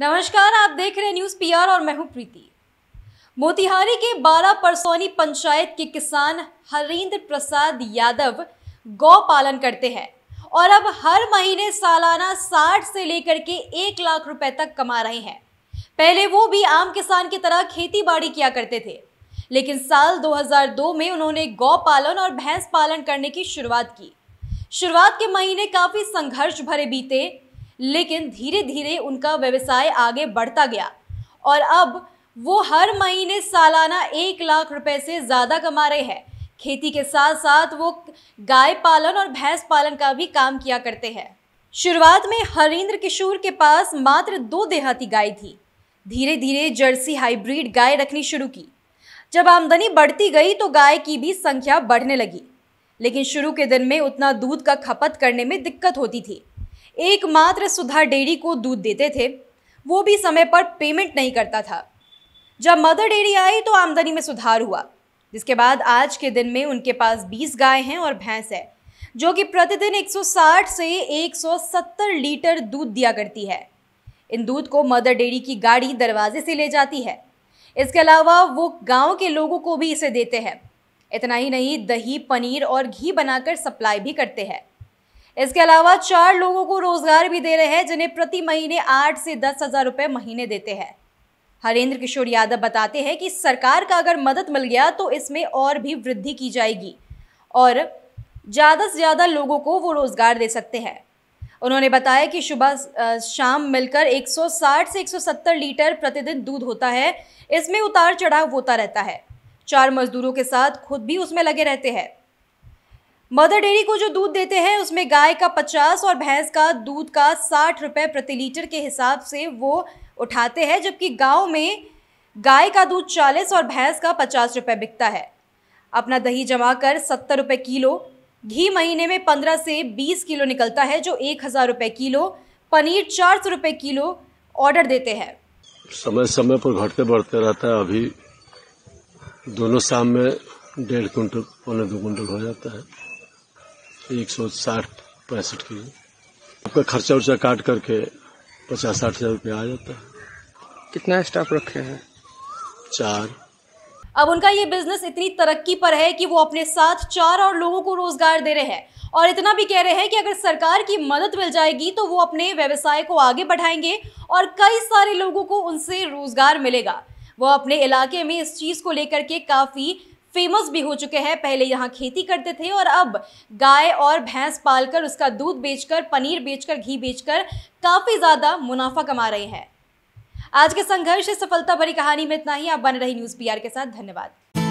नमस्कार आप देख रहे न्यूज पीआर और मैं हूं प्रीति मोतिहारी के बारा परसौनी पंचायत के किसान हरेंद्र प्रसाद यादव गौ पालन करते हैं और अब हर महीने सालाना साठ से लेकर के एक लाख रुपए तक कमा रहे हैं पहले वो भी आम किसान की तरह खेती बाड़ी किया करते थे लेकिन साल 2002 में उन्होंने गौ पालन और भैंस पालन करने की शुरुआत की शुरुआत के महीने काफी संघर्ष भरे बीते लेकिन धीरे धीरे उनका व्यवसाय आगे बढ़ता गया और अब वो हर महीने सालाना एक लाख रुपए से ज़्यादा कमा रहे हैं खेती के साथ साथ वो गाय पालन और भैंस पालन का भी काम किया करते हैं शुरुआत में हरेंद्र किशोर के पास मात्र दो देहाती गाय थी धीरे धीरे जर्सी हाइब्रिड गाय रखनी शुरू की जब आमदनी बढ़ती गई तो गाय की भी संख्या बढ़ने लगी लेकिन शुरू के दिन में उतना दूध का खपत करने में दिक्कत होती थी एकमात्र सुधा डेयरी को दूध देते थे वो भी समय पर पेमेंट नहीं करता था जब मदर डेयरी आई तो आमदनी में सुधार हुआ जिसके बाद आज के दिन में उनके पास 20 गाय हैं और भैंस है जो कि प्रतिदिन 160 से 170 लीटर दूध दिया करती है इन दूध को मदर डेयरी की गाड़ी दरवाजे से ले जाती है इसके अलावा वो गांव के लोगों को भी इसे देते हैं इतना ही नहीं दही पनीर और घी बनाकर सप्लाई भी करते हैं इसके अलावा चार लोगों को रोजगार भी दे रहे हैं जिन्हें प्रति महीने आठ से दस हजार रुपये महीने देते हैं हरेंद्र किशोर यादव बताते हैं कि सरकार का अगर मदद मिल गया तो इसमें और भी वृद्धि की जाएगी और ज़्यादा से ज़्यादा लोगों को वो रोज़गार दे सकते हैं उन्होंने बताया कि सुबह शाम मिलकर 160 से 170 लीटर प्रतिदिन दूध होता है इसमें उतार चढ़ाव होता रहता है चार मजदूरों के साथ खुद भी उसमें लगे रहते हैं मदर डेयरी को जो दूध देते हैं उसमें गाय का पचास और भैंस का दूध का साठ रुपए प्रति लीटर के हिसाब से वो उठाते हैं जबकि गांव में गाय का दूध चालीस और भैंस का पचास रुपए बिकता है अपना दही जमा कर सत्तर रुपये किलो घी महीने में पंद्रह से बीस किलो निकलता है जो एक हज़ार रुपये किलो पनीर चार सौ रुपये किलो ऑर्डर देते हैं समय समय पर घटते बढ़ते रहता है अभी दोनों शाम में डेढ़ कुंटल पौने दो कुंटल हो जाता है एक सौ साठ पैंसठ की आपका खर्चा उर्चा काट करके पचास साठ हजार रुपया आ जाता है कितना स्टाफ रखे हैं चार अब उनका ये बिजनेस इतनी तरक्की पर है कि वो अपने साथ चार और लोगों को रोजगार दे रहे हैं और इतना भी कह रहे हैं कि अगर सरकार की मदद मिल जाएगी तो वो अपने व्यवसाय को आगे बढ़ाएंगे और कई सारे लोगों को उनसे रोजगार मिलेगा वो अपने इलाके में इस चीज़ को लेकर के काफ़ी फेमस भी हो चुके हैं पहले यहाँ खेती करते थे और अब गाय और भैंस पालकर उसका दूध बेचकर पनीर बेचकर घी बेचकर काफ़ी ज़्यादा मुनाफा कमा रहे हैं आज के संघर्ष सफलता भरी कहानी में इतना ही आप बन रही न्यूज़ पी के साथ धन्यवाद